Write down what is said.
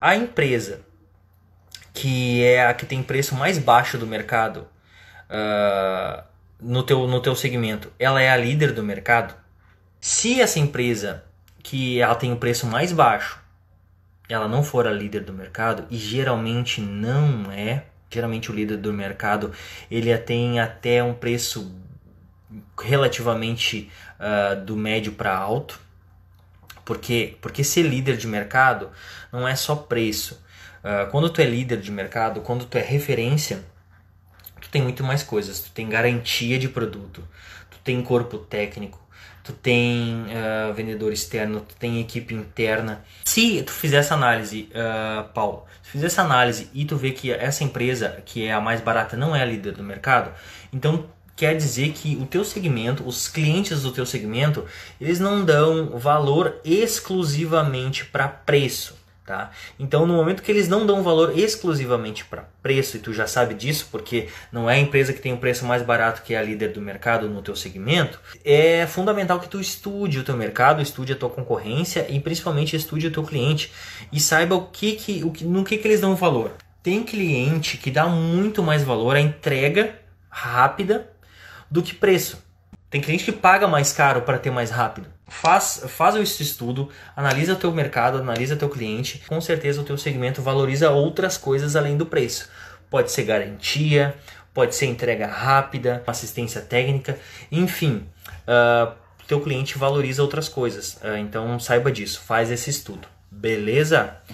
A empresa que é a que tem preço mais baixo do mercado uh, no, teu, no teu segmento, ela é a líder do mercado? Se essa empresa que ela tem o preço mais baixo, ela não for a líder do mercado, e geralmente não é, geralmente o líder do mercado ele tem até um preço relativamente uh, do médio para alto, porque, porque ser líder de mercado não é só preço. Uh, quando tu é líder de mercado, quando tu é referência, tu tem muito mais coisas. Tu tem garantia de produto, tu tem corpo técnico, tu tem uh, vendedor externo, tu tem equipe interna. Se tu fizer essa análise, uh, Paulo, se fizer essa análise e tu vê que essa empresa, que é a mais barata, não é a líder do mercado, então quer dizer que o teu segmento, os clientes do teu segmento, eles não dão valor exclusivamente para preço, tá? Então, no momento que eles não dão valor exclusivamente para preço e tu já sabe disso, porque não é a empresa que tem o um preço mais barato que é a líder do mercado no teu segmento, é fundamental que tu estude o teu mercado, estude a tua concorrência e principalmente estude o teu cliente e saiba o que que o que, no que que eles dão valor. Tem cliente que dá muito mais valor à entrega rápida do que preço. Tem cliente que paga mais caro para ter mais rápido. Faz, faz esse estudo, analisa o teu mercado, analisa teu cliente. Com certeza o teu segmento valoriza outras coisas além do preço. Pode ser garantia, pode ser entrega rápida, assistência técnica, enfim. Uh, teu cliente valoriza outras coisas. Uh, então saiba disso, faz esse estudo. Beleza?